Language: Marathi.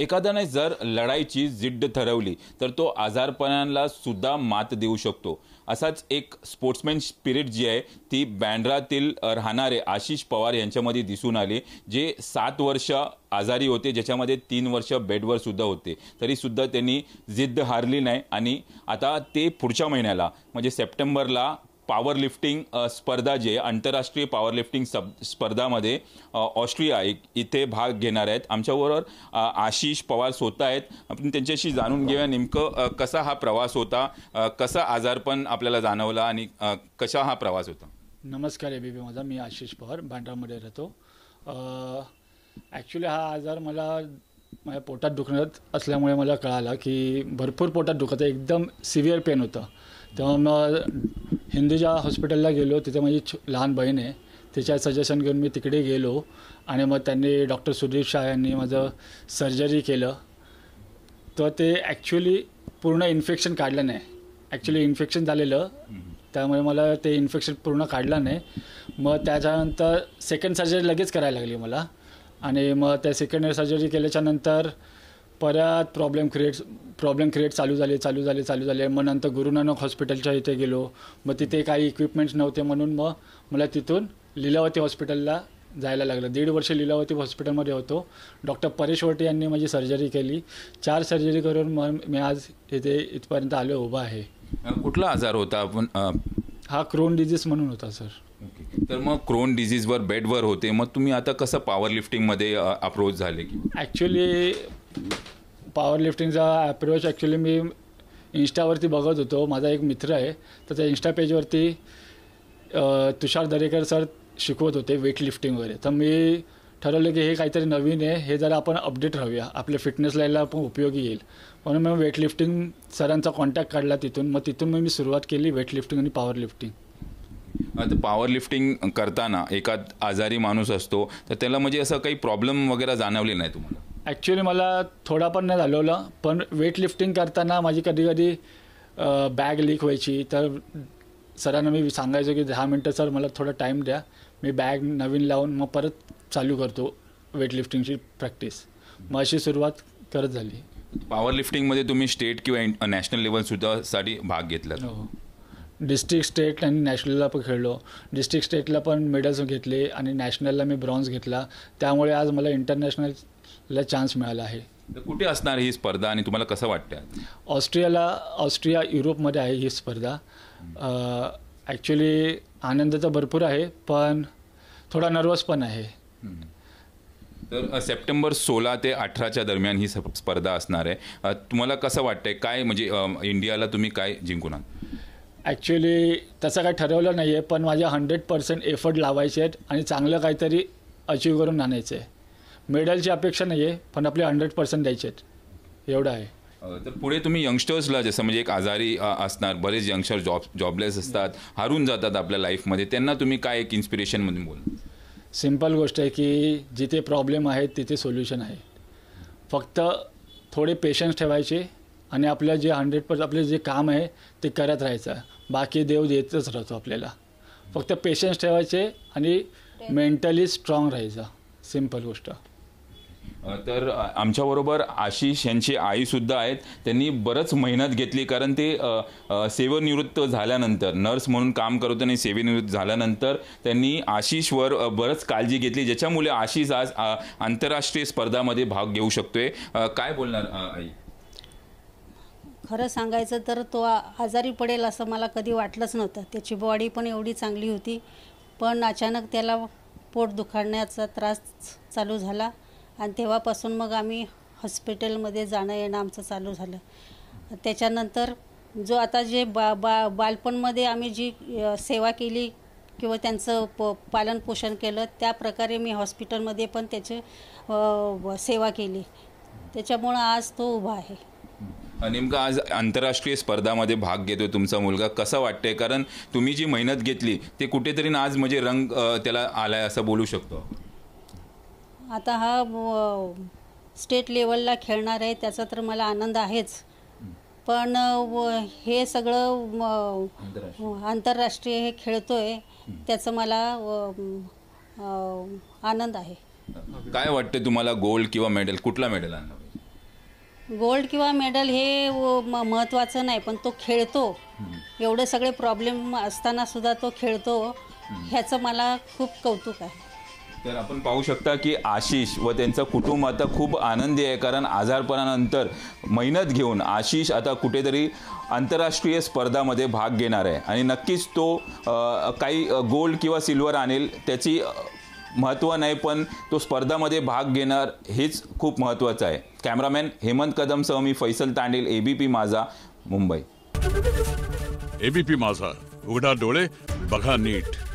एखाद्याने जर लढाईची जिद्द ठरवली तर तो आजारपणाला सुद्धा मात देऊ शकतो असाच एक स्पोर्ट्समॅन स्पिरिट जी आहे ती बँड्रातील राहणारे आशिष पवार यांच्यामध्ये दिसून आले जे सात वर्ष आजारी होते ज्याच्यामध्ये तीन वर्ष बेडवर सुद्धा होते तरीसुद्धा त्यांनी जिद्द हारली नाही आणि आता ते पुढच्या महिन्याला म्हणजे सप्टेंबरला पॉवर लिफ्टिंग स्पर्धा जे आंतरराष्ट्रीय पॉवर लिफ्टिंग सब स्पर्धामध्ये ऑस्ट्रिया इथे भाग घेणार आहेत आमच्याबरोबर आशिष पवार स्वतः आहेत आपण त्यांच्याशी जाणून घेऊया नेमकं कसा हा प्रवास होता कसा आजारपण आपल्याला जाणवला आणि कसा हा प्रवास होता नमस्कार ए बी माझा मी आशिष पवार भांडामध्ये राहतो ॲक्च्युली हा आजार मला माझ्या पोटात दुखत असल्यामुळे मला कळालं की भरपूर पोटात दुखत एकदम सिव्हिअर पेन होतं तेव्हा मग हिंदुजा हॉस्पिटलला गेलो तिथे माझी लहान बहीण आहे तिच्या सजेशन घेऊन मी तिकडे गेलो आणि मग त्यांनी डॉक्टर सुधीर शाह यांनी माझं सर्जरी केलं तर ते ॲक्च्युली पूर्ण इन्फेक्शन काढलं नाही ॲक्च्युली इन्फेक्शन झालेलं त्यामुळे मला ते इन्फेक्शन पूर्ण काढलं नाही मग त्याच्यानंतर सेकंड सर्जरी लगेच करायला लागली मला आणि मग त्या सेकंड सर्जरी केल्याच्यानंतर परत प्रॉब्लेम क्रिएट प्रॉब्लेम क्रिएट चालू झाले चालू झाले चालू झाले मग नंतर गुरुनानक हॉस्पिटलच्या इथे गेलो मग तिथे काही इक्विपमेंट्स नव्हते म्हणून मग मला तिथून लिलावती हॉस्पिटलला जायला लागलं दीड वर्ष लिलावती हॉस्पिटलमध्ये होतो डॉक्टर परेश वटे यांनी माझी सर्जरी केली चार सर्जरी करून मग मी आज इथे इथपर्यंत आलो उभा आहे कुठला आजार होता आपण हा क्रोन डिझीज म्हणून होता सर तर मग क्रोन डिझीजवर बेडवर होते मग तुम्ही आता कसं पॉवर लिफ्टिंगमध्ये अप्रोच झाले की ॲक्च्युली पॉवर लिफ्टिंगचा ॲप्रोच ॲक्च्युली मी इन्स्टावरती बघत होतो माझा एक मित्र आहे तर त्या इन्स्टा पेजवरती तुषार दरेकर सर शिकवत होते वेट लिफ्टिंग वगैरे तर मी ठरवलं की हे काहीतरी नवीन आहे हे जरा आपण अपडेट राहूया आपल्या फिटनेस लाईनला पण उपयोगी येईल म्हणून मग वेटलिफ्टिंग सरांचा कॉन्टॅक्ट काढला तिथून मग तिथून मग मी सुरुवात केली वेटलिफ्टिंग आणि पॉवर लिफ्टिंग आता पॉवर लिफ्टिंग करताना एखाद आजारी माणूस असतो तर त्याला म्हणजे असं काही प्रॉब्लेम वगैरे जाणवले नाही तुम्हाला ॲक्च्युली मला थोडा पण नाही झालं पण वेट लिफ्टिंग करताना माझी कधी कधी बॅग लीक व्हायची तर सरांना मी सांगायचो की दहा मिनटं सर मला थोडा टाईम द्या मी बॅग नवीन लावून मग परत चालू करतो वेट प्रॅक्टिस मग अशी सुरुवात करत झाली पॉवर लिफ्टिंगमध्ये तुम्ही स्टेट किंवा नॅशनल लेवलसुद्धा साठी भाग घेतला हो डिस्ट्रिक्ट स्टेट आणि नॅशनलला पण खेळलो डिस्ट्रिक्ट स्टेटला पण मेडल्स घेतले आणि नॅशनलला मी ब्रॉन्झ घेतला त्यामुळे आज मला इंटरनॅशनल ला चान्स मिळाला आहे तर कुठे असणार ही स्पर्धा आणि तुम्हाला कसं वाटतं ऑस्ट्रियाला ऑस्ट्रिया युरोपमध्ये आहे ही स्पर्धा ॲक्च्युली आनंद तर भरपूर आहे पण थोडा नर्वस पण आहे तर सप्टेंबर सोळा ते अठराच्या दरम्यान ही स्पर्धा असणार आहे तुम्हाला कसं वाटतंय काय म्हणजे इंडियाला तुम्ही काय जिंकून ॲक्च्युली तसं काय ठरवलं नाही आहे पण माझ्या हंड्रेड पर्सेंट एफर्ट लावायचे आहेत आणि चांगलं काहीतरी अचीव करून आणायचं आहे मेडलची अपेक्षा नाही आहे पण आपले हंड्रेड पर्सेंट द्यायचे आहेत एवढं आहे तर पुढे तुम्ही यंगस्टर्सला जसं म्हणजे एक आजारी असणार बरेच यंगस्टर जॉब जॉबलेस असतात हारून जातात आपल्या लाईफमध्ये त्यांना तुम्ही काय एक इन्स्पिरेशनमधून बोल सिम्पल गोष्ट आहे की जिथे प्रॉब्लेम आहे तिथे सोल्युशन आहे फक्त थोडे पेशन्स ठेवायचे आणि आपलं जे हंड्रेड पर्सेंट आपले जे काम आहे ते करत राहायचं बाकी देव देतच राहतो आपल्याला फक्त पेशन्स ठेवायचे आणि मेंटली स्ट्रॉंग राहायचं सिम्पल गोष्ट तर आमच्याबरोबर आशिष यांची आईसुद्धा आहेत त्यांनी बरंच मेहनत घेतली कारण ते सेवानिवृत्त झाल्यानंतर नर्स म्हणून काम करत आणि सेवानिवृत्त झाल्यानंतर त्यांनी आशिषवर बरंच काळजी घेतली ज्याच्यामुळे आशिष आज आंतरराष्ट्रीय स्पर्धामध्ये भाग घेऊ शकतोय काय बोलणार आई खरं सांगायचं तर तो आजारी पडेल असं मला कधी वाटलंच नव्हतं त्याची बॉडी पण एवढी चांगली होती पण अचानक त्याला पोट दुखाडण्याचा त्रास चालू झाला आणि तेव्हापासून मग आम्ही हॉस्पिटलमध्ये जाणं येणं आमचं चालू झालं त्याच्यानंतर जो आता जे बा बा बालपणमध्ये आम्ही जी सेवा केली किंवा त्यांचं प पालनपोषण केलं त्याप्रकारे मी हॉस्पिटलमध्ये पण त्याची सेवा केली त्याच्यामुळं आज तो उभा आहे नेमकं आज आंतरराष्ट्रीय स्पर्धामध्ये भाग घेतोय तुमचा मुलगा कसं वाटतंय कारण तुम्ही जी मेहनत घेतली ते कुठेतरी आज म्हणजे रंग त्याला आलाय असं बोलू शकतो आता हा स्टेट लेवलला खेळणार आहे त्याचा तर मला आनंद आहेच पण हे सगळं आंतरराष्ट्रीय हे खेळतोय त्याचं मला आनंद आहे काय वाटते तुम्हाला गोल्ड किंवा मेडल कुठला मेडल आणला गोल्ड किंवा मेडल हे महत्त्वाचं नाही पण तो खेळतो एवढे सगळे प्रॉब्लेम असताना सुद्धा तो खेळतो ह्याचं मला खूप कौतुक आहे तर आपण पाहू शकता की आशिष व त्यांचं कुटुंब आता खूप आनंदी आहे कारण आजारपणानंतर मेहनत घेऊन आशिष आता कुठेतरी आंतरराष्ट्रीय स्पर्धामध्ये भाग घेणार आहे आणि नक्कीच तो काही गोल्ड किंवा सिल्वर आणेल त्याची महत्त्व नाही पण तो स्पर्धामध्ये भाग घेणार हेच खूप महत्त्वाचं आहे कॅमेरामॅन हेमंत कदमसह मी फैसल तांडेल एबीपी माझा मुंबई एबीपी माझा उघडा डोळे बघा नीट